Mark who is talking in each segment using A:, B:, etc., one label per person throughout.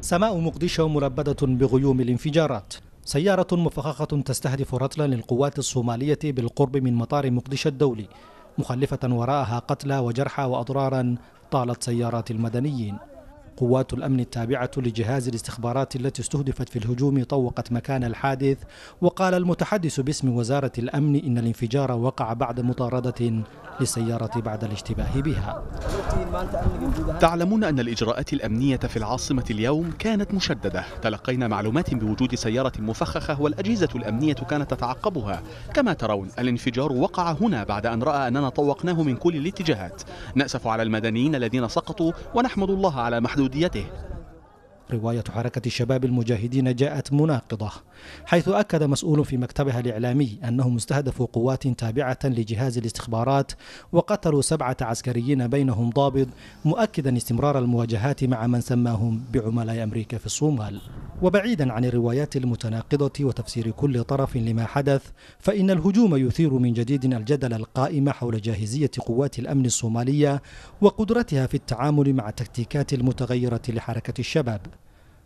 A: سماء مقدشو مربدة بغيوم الانفجارات سيارة مفخخة تستهدف رتلا للقوات الصومالية بالقرب من مطار مقدشة الدولي مخلفة وراءها قتلى وجرحى وأضرارا طالت سيارات المدنيين قوات الأمن التابعة لجهاز الاستخبارات التي استهدفت في الهجوم طوقت مكان الحادث وقال المتحدث باسم وزارة الأمن إن الانفجار وقع بعد مطاردة للسيارة بعد الاشتباه بها تعلمون أن
B: الإجراءات الأمنية في العاصمة اليوم كانت مشددة تلقينا معلومات بوجود سيارة مفخخة والأجهزة الأمنية كانت تتعقبها كما ترون الانفجار وقع هنا بعد أن رأى أننا طوقناه من كل الاتجاهات نأسف على المدنيين الذين سقطوا ونحمد الله على محدوديته
A: رواية حركة الشباب المجاهدين جاءت مناقضة حيث أكد مسؤول في مكتبها الإعلامي أنهم استهدفوا قوات تابعة لجهاز الاستخبارات وقتلوا سبعة عسكريين بينهم ضابط مؤكدا استمرار المواجهات مع من سماهم بعملاء أمريكا في الصومال وبعيدا عن الروايات المتناقضة وتفسير كل طرف لما حدث فإن الهجوم يثير من جديد الجدل القائم حول جاهزية قوات الأمن الصومالية وقدرتها في التعامل مع التكتيكات المتغيرة لحركة الشباب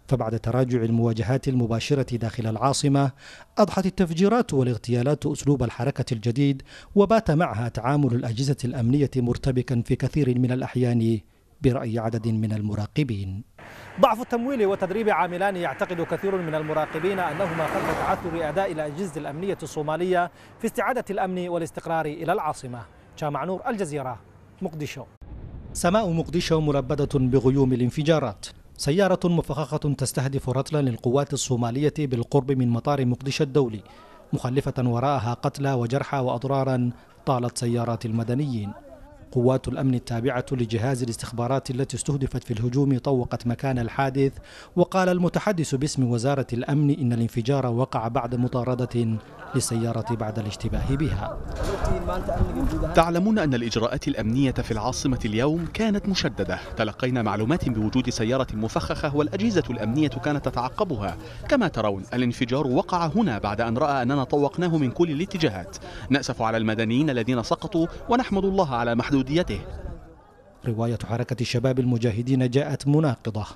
A: فبعد تراجع المواجهات المباشرة داخل العاصمة أضحت التفجيرات والاغتيالات أسلوب الحركة الجديد وبات معها تعامل الأجهزة الأمنية مرتبكا في كثير من الأحيان برأي عدد من المراقبين ضعف التمويل والتدريب عاملان يعتقد كثير من المراقبين أنهما خلف تعثر أداء الأجهزة الأمنية الصومالية في استعادة الأمن والاستقرار إلى العاصمة شامع نور الجزيرة مقدشو سماء مقدشو مربدة بغيوم الانفجارات سيارة مفخخة تستهدف رتلا للقوات الصومالية بالقرب من مطار مقدشة الدولي مخلفة وراءها قتلى وجرحى وأضرارا طالت سيارات المدنيين قوات الأمن التابعة لجهاز الاستخبارات التي استهدفت في الهجوم طوقت مكان الحادث وقال المتحدث باسم وزارة الأمن إن الانفجار وقع بعد مطاردة للسيارة بعد الاشتباه بها تعلمون أن الإجراءات
B: الأمنية في العاصمة اليوم كانت مشددة تلقينا معلومات بوجود سيارة مفخخة والأجهزة الأمنية كانت تتعقبها كما ترون الانفجار وقع هنا بعد أن رأى أننا طوقناه من كل الاتجاهات نأسف على المدنيين الذين سقطوا ونحمد الله على محدود مولوديته
A: رواية حركة الشباب المجاهدين جاءت مناقضة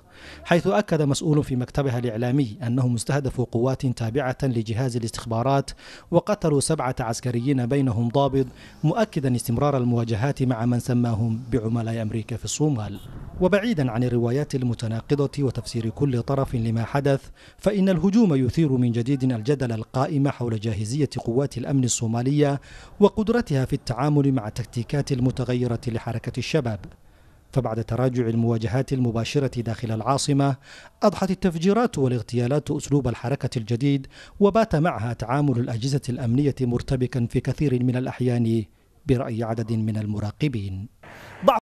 A: حيث أكد مسؤول في مكتبها الإعلامي أنهم استهدفوا قوات تابعة لجهاز الاستخبارات وقتلوا سبعة عسكريين بينهم ضابط مؤكدا استمرار المواجهات مع من سماهم بعملاء أمريكا في الصومال وبعيدا عن الروايات المتناقضة وتفسير كل طرف لما حدث فإن الهجوم يثير من جديد الجدل القائم حول جاهزية قوات الأمن الصومالية وقدرتها في التعامل مع التكتيكات المتغيرة لحركة الشباب فبعد تراجع المواجهات المباشرة داخل العاصمة أضحت التفجيرات والاغتيالات أسلوب الحركة الجديد وبات معها تعامل الأجهزة الأمنية مرتبكا في كثير من الأحيان برأي عدد من المراقبين